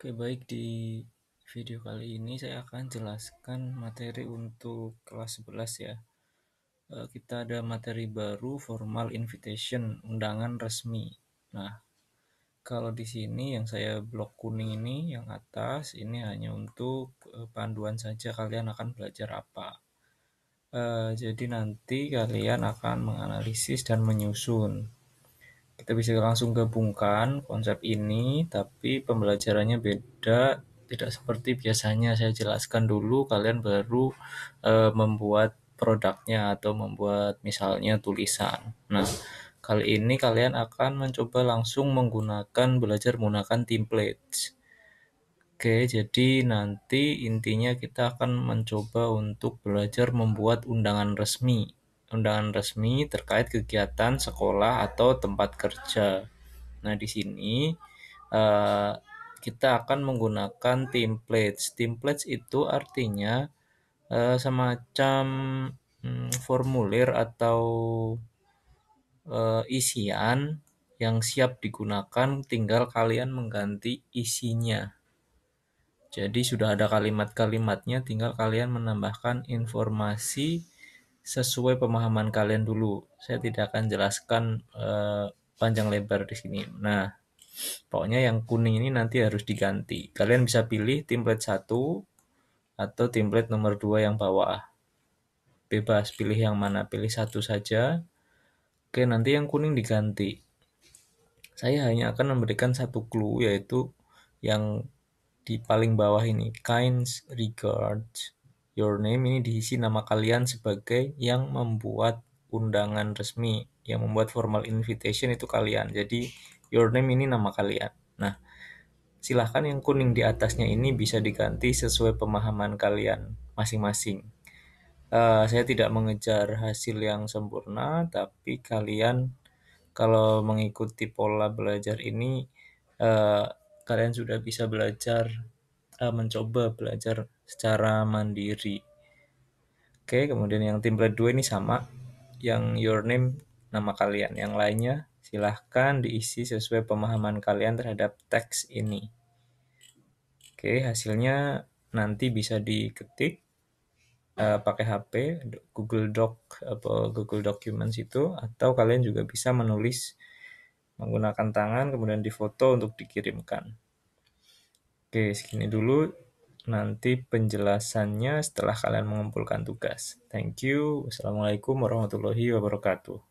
Oke, baik di video kali ini saya akan jelaskan materi untuk kelas 11 ya. E, kita ada materi baru formal invitation, undangan resmi. Nah, kalau di sini yang saya blok kuning ini yang atas ini hanya untuk e, panduan saja kalian akan belajar apa. E, jadi nanti kalian akan menganalisis dan menyusun kita bisa langsung gabungkan konsep ini, tapi pembelajarannya beda, tidak seperti biasanya saya jelaskan dulu, kalian baru e, membuat produknya atau membuat misalnya tulisan. Nah, kali ini kalian akan mencoba langsung menggunakan belajar menggunakan templates. Oke, jadi nanti intinya kita akan mencoba untuk belajar membuat undangan resmi undangan resmi terkait kegiatan sekolah atau tempat kerja. Nah, di sini uh, kita akan menggunakan templates. Templates itu artinya uh, semacam um, formulir atau uh, isian yang siap digunakan, tinggal kalian mengganti isinya. Jadi sudah ada kalimat-kalimatnya, tinggal kalian menambahkan informasi sesuai pemahaman kalian dulu. Saya tidak akan jelaskan eh, panjang lebar di sini. Nah, pokoknya yang kuning ini nanti harus diganti. Kalian bisa pilih template 1 atau template nomor 2 yang bawah. Bebas pilih yang mana, pilih satu saja. Oke, nanti yang kuning diganti. Saya hanya akan memberikan satu clue yaitu yang di paling bawah ini, kinds regards Your Name ini diisi nama kalian sebagai yang membuat undangan resmi. Yang membuat formal invitation itu kalian. Jadi Your Name ini nama kalian. Nah, silahkan yang kuning di atasnya ini bisa diganti sesuai pemahaman kalian masing-masing. Uh, saya tidak mengejar hasil yang sempurna, tapi kalian kalau mengikuti pola belajar ini, uh, kalian sudah bisa belajar Eh, mencoba belajar secara mandiri. Oke, kemudian yang template 2 ini sama, yang your name nama kalian. Yang lainnya silahkan diisi sesuai pemahaman kalian terhadap teks ini. Oke, hasilnya nanti bisa diketik uh, pakai HP, Google Doc atau Google Documents itu, atau kalian juga bisa menulis menggunakan tangan kemudian difoto untuk dikirimkan. Oke, segini dulu. Nanti penjelasannya setelah kalian mengumpulkan tugas. Thank you. Wassalamualaikum warahmatullahi wabarakatuh.